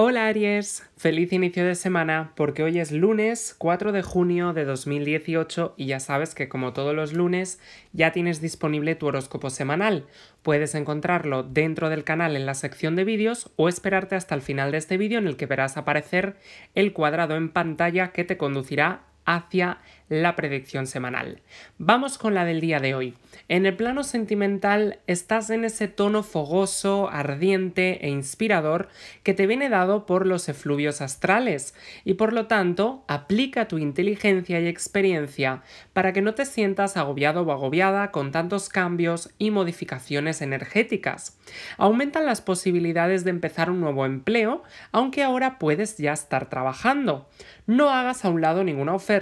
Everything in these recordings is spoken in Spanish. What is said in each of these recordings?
Hola Aries, feliz inicio de semana porque hoy es lunes 4 de junio de 2018 y ya sabes que como todos los lunes ya tienes disponible tu horóscopo semanal. Puedes encontrarlo dentro del canal en la sección de vídeos o esperarte hasta el final de este vídeo en el que verás aparecer el cuadrado en pantalla que te conducirá hacia la predicción semanal. Vamos con la del día de hoy. En el plano sentimental estás en ese tono fogoso, ardiente e inspirador que te viene dado por los efluvios astrales y por lo tanto aplica tu inteligencia y experiencia para que no te sientas agobiado o agobiada con tantos cambios y modificaciones energéticas. Aumentan las posibilidades de empezar un nuevo empleo, aunque ahora puedes ya estar trabajando. No hagas a un lado ninguna oferta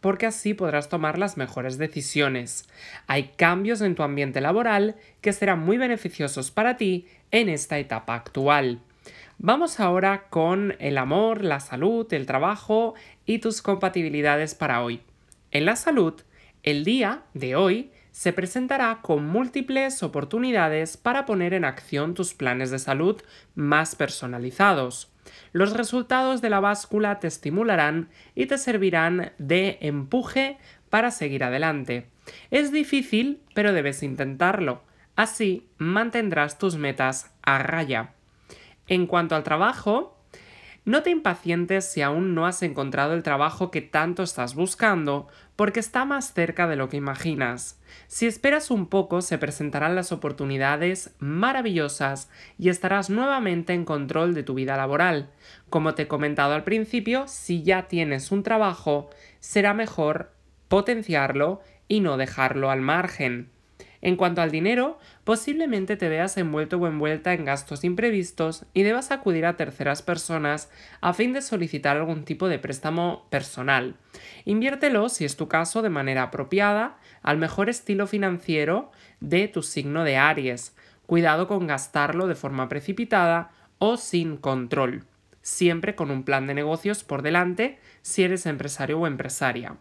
porque así podrás tomar las mejores decisiones. Hay cambios en tu ambiente laboral que serán muy beneficiosos para ti en esta etapa actual. Vamos ahora con el amor, la salud, el trabajo y tus compatibilidades para hoy. En la salud, el día de hoy se presentará con múltiples oportunidades para poner en acción tus planes de salud más personalizados. Los resultados de la báscula te estimularán y te servirán de empuje para seguir adelante. Es difícil, pero debes intentarlo. Así mantendrás tus metas a raya. En cuanto al trabajo, no te impacientes si aún no has encontrado el trabajo que tanto estás buscando, porque está más cerca de lo que imaginas. Si esperas un poco, se presentarán las oportunidades maravillosas y estarás nuevamente en control de tu vida laboral. Como te he comentado al principio, si ya tienes un trabajo, será mejor potenciarlo y no dejarlo al margen. En cuanto al dinero, posiblemente te veas envuelto o envuelta en gastos imprevistos y debas acudir a terceras personas a fin de solicitar algún tipo de préstamo personal. Inviértelo, si es tu caso, de manera apropiada, al mejor estilo financiero de tu signo de Aries. Cuidado con gastarlo de forma precipitada o sin control, siempre con un plan de negocios por delante si eres empresario o empresaria.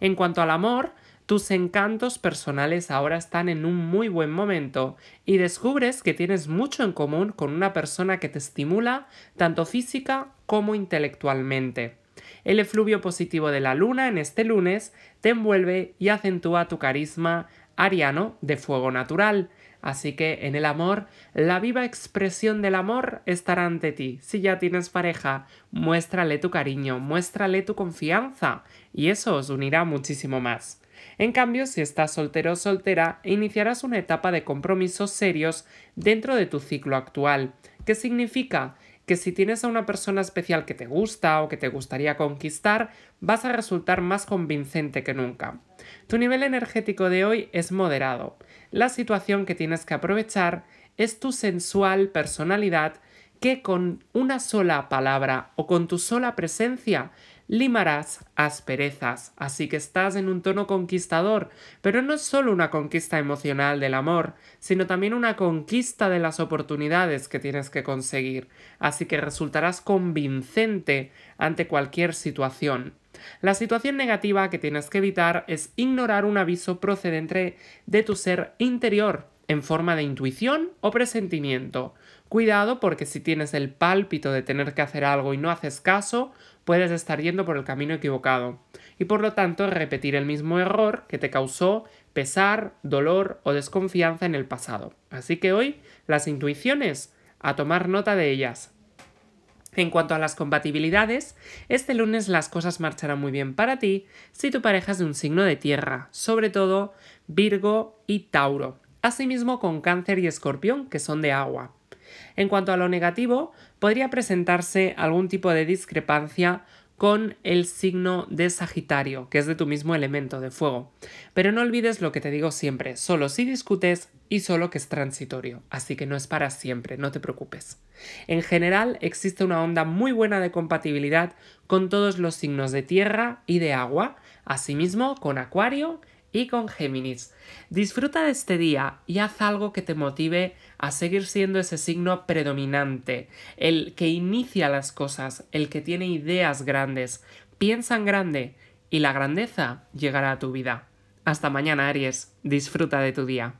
En cuanto al amor, tus encantos personales ahora están en un muy buen momento y descubres que tienes mucho en común con una persona que te estimula tanto física como intelectualmente. El efluvio positivo de la luna en este lunes te envuelve y acentúa tu carisma ariano de fuego natural. Así que en el amor, la viva expresión del amor estará ante ti. Si ya tienes pareja, muéstrale tu cariño, muéstrale tu confianza y eso os unirá muchísimo más. En cambio, si estás soltero o soltera, iniciarás una etapa de compromisos serios dentro de tu ciclo actual. que significa? que si tienes a una persona especial que te gusta o que te gustaría conquistar, vas a resultar más convincente que nunca. Tu nivel energético de hoy es moderado. La situación que tienes que aprovechar es tu sensual personalidad que con una sola palabra o con tu sola presencia limarás asperezas, así que estás en un tono conquistador, pero no es solo una conquista emocional del amor, sino también una conquista de las oportunidades que tienes que conseguir, así que resultarás convincente ante cualquier situación. La situación negativa que tienes que evitar es ignorar un aviso procedente de tu ser interior en forma de intuición o presentimiento. Cuidado porque si tienes el pálpito de tener que hacer algo y no haces caso, puedes estar yendo por el camino equivocado y por lo tanto repetir el mismo error que te causó pesar, dolor o desconfianza en el pasado. Así que hoy las intuiciones, a tomar nota de ellas. En cuanto a las compatibilidades, este lunes las cosas marcharán muy bien para ti si tu pareja es de un signo de tierra, sobre todo Virgo y Tauro. Asimismo con cáncer y escorpión, que son de agua. En cuanto a lo negativo, podría presentarse algún tipo de discrepancia con el signo de Sagitario, que es de tu mismo elemento de fuego. Pero no olvides lo que te digo siempre, solo si discutes y solo que es transitorio, así que no es para siempre, no te preocupes. En general, existe una onda muy buena de compatibilidad con todos los signos de tierra y de agua, asimismo con Acuario y con Géminis. Disfruta de este día y haz algo que te motive a seguir siendo ese signo predominante, el que inicia las cosas, el que tiene ideas grandes. Piensa en grande y la grandeza llegará a tu vida. Hasta mañana, Aries. Disfruta de tu día.